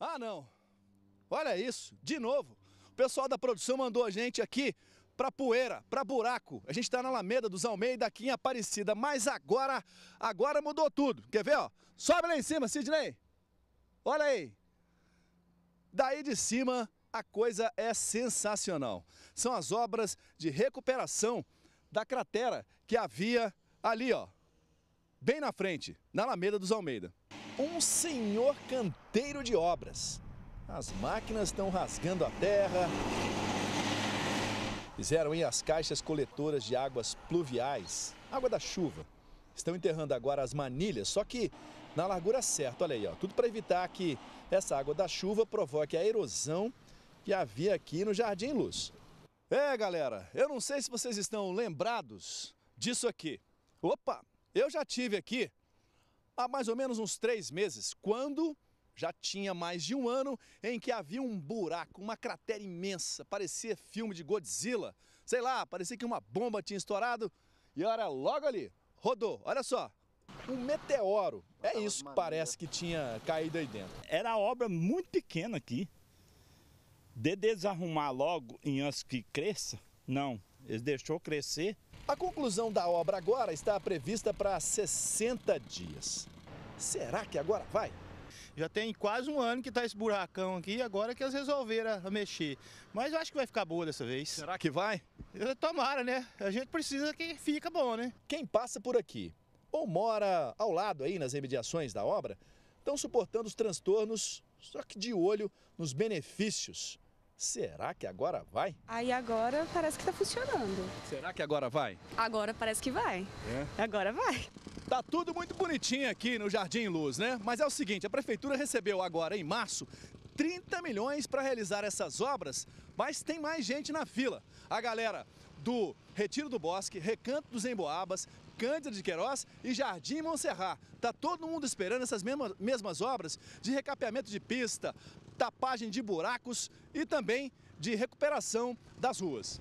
Ah, não. Olha isso, de novo. O pessoal da produção mandou a gente aqui para poeira, para buraco. A gente está na Alameda dos Almeida, aqui em Aparecida. Mas agora, agora mudou tudo. Quer ver, ó? Sobe lá em cima, Sidney. Olha aí. Daí de cima, a coisa é sensacional. São as obras de recuperação da cratera que havia ali, ó, bem na frente, na Alameda dos Almeida um senhor canteiro de obras. As máquinas estão rasgando a terra. Fizeram aí as caixas coletoras de águas pluviais, água da chuva. Estão enterrando agora as manilhas, só que na largura certa, olha aí, ó, tudo para evitar que essa água da chuva provoque a erosão que havia aqui no Jardim Luz. É, galera, eu não sei se vocês estão lembrados disso aqui. Opa, eu já tive aqui há mais ou menos uns três meses, quando já tinha mais de um ano em que havia um buraco, uma cratera imensa, parecia filme de Godzilla. Sei lá, parecia que uma bomba tinha estourado e olha logo ali, rodou, olha só. Um meteoro, é isso que parece que tinha caído aí dentro. Era obra muito pequena aqui. De desarrumar logo em antes que cresça, não. Eles deixou crescer a conclusão da obra agora está prevista para 60 dias. Será que agora vai? Já tem quase um ano que está esse buracão aqui, agora que eles resolveram mexer. Mas eu acho que vai ficar boa dessa vez. Será que vai? Tomara, né? A gente precisa que fica bom, né? Quem passa por aqui ou mora ao lado aí nas imediações da obra, estão suportando os transtornos, só que de olho nos benefícios Será que agora vai? Aí agora parece que tá funcionando. Será que agora vai? Agora parece que vai. É? Agora vai. Tá tudo muito bonitinho aqui no Jardim Luz, né? Mas é o seguinte, a prefeitura recebeu agora em março 30 milhões para realizar essas obras, mas tem mais gente na fila. A galera do Retiro do Bosque, Recanto dos Emboabas, Cândida de Queiroz e Jardim Monserrat. Tá todo mundo esperando essas mesmas, mesmas obras de recapeamento de pista, tapagem de buracos e também de recuperação das ruas.